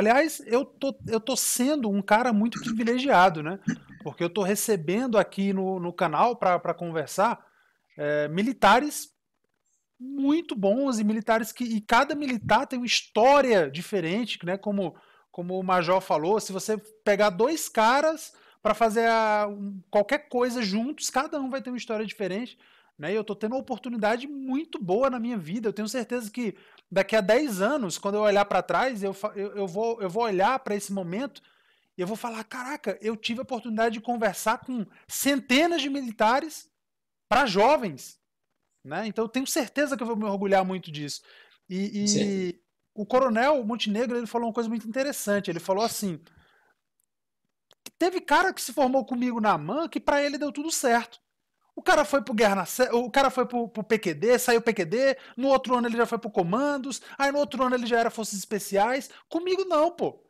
Aliás, eu tô, eu tô sendo um cara muito privilegiado, né? Porque eu tô recebendo aqui no, no canal para conversar é, militares muito bons e militares que. E cada militar tem uma história diferente, né? Como, como o Major falou, se você pegar dois caras para fazer a, qualquer coisa juntos, cada um vai ter uma história diferente. Né? E eu estou tendo uma oportunidade muito boa na minha vida. Eu tenho certeza que daqui a 10 anos, quando eu olhar para trás, eu, eu, eu, vou, eu vou olhar para esse momento e eu vou falar: caraca, eu tive a oportunidade de conversar com centenas de militares para jovens. Né? Então eu tenho certeza que eu vou me orgulhar muito disso. E, e o coronel Montenegro ele falou uma coisa muito interessante. Ele falou assim: teve cara que se formou comigo na AMAN que para ele deu tudo certo. O cara foi pro Guerra na o cara foi pro, pro PQD, saiu PQD, no outro ano ele já foi pro Comandos, aí no outro ano ele já era Forças Especiais. Comigo não, pô.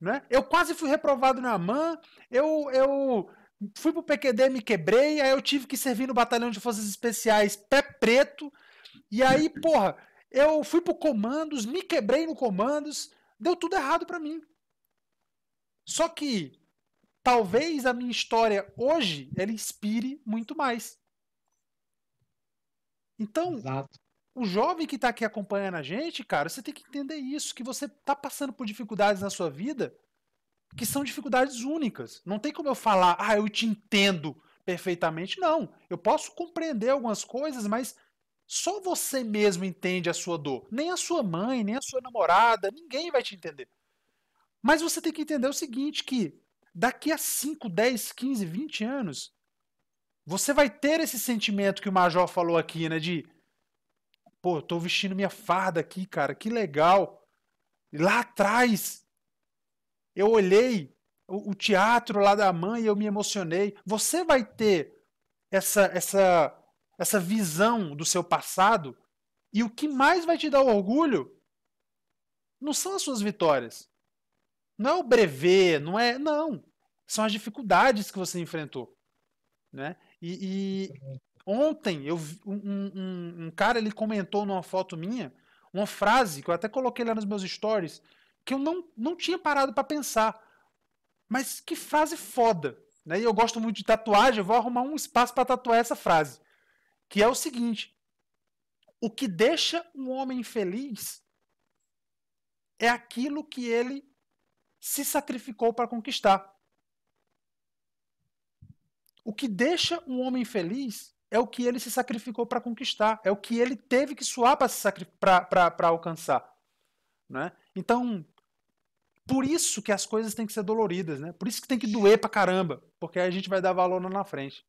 Né? Eu quase fui reprovado na AMAN, eu, eu fui pro PQD, me quebrei, aí eu tive que servir no Batalhão de Forças Especiais pé preto, e aí, porra, eu fui pro Comandos, me quebrei no Comandos, deu tudo errado para mim. Só que talvez a minha história hoje ela inspire muito mais. Então, Exato. o jovem que está aqui acompanhando a gente, cara, você tem que entender isso, que você está passando por dificuldades na sua vida que são dificuldades únicas. Não tem como eu falar, ah, eu te entendo perfeitamente. Não, eu posso compreender algumas coisas, mas só você mesmo entende a sua dor. Nem a sua mãe, nem a sua namorada, ninguém vai te entender. Mas você tem que entender o seguinte, que daqui a 5, 10, 15, 20 anos, você vai ter esse sentimento que o Major falou aqui, né? De, pô, tô vestindo minha farda aqui, cara, que legal. E lá atrás, eu olhei o, o teatro lá da mãe e eu me emocionei. Você vai ter essa, essa, essa visão do seu passado e o que mais vai te dar orgulho não são as suas vitórias. Não é o brevet, não é. Não. São as dificuldades que você enfrentou. Né? E, e ontem eu um, um, um, cara ele comentou numa foto minha uma frase que eu até coloquei lá nos meus stories que eu não, não tinha parado para pensar. Mas que frase foda. Né? E eu gosto muito de tatuagem, eu vou arrumar um espaço para tatuar essa frase. Que é o seguinte: o que deixa um homem feliz é aquilo que ele se sacrificou para conquistar. O que deixa um homem feliz é o que ele se sacrificou para conquistar, é o que ele teve que suar para alcançar. Né? Então, por isso que as coisas têm que ser doloridas, né? por isso que tem que doer para caramba, porque aí a gente vai dar valor lá na frente.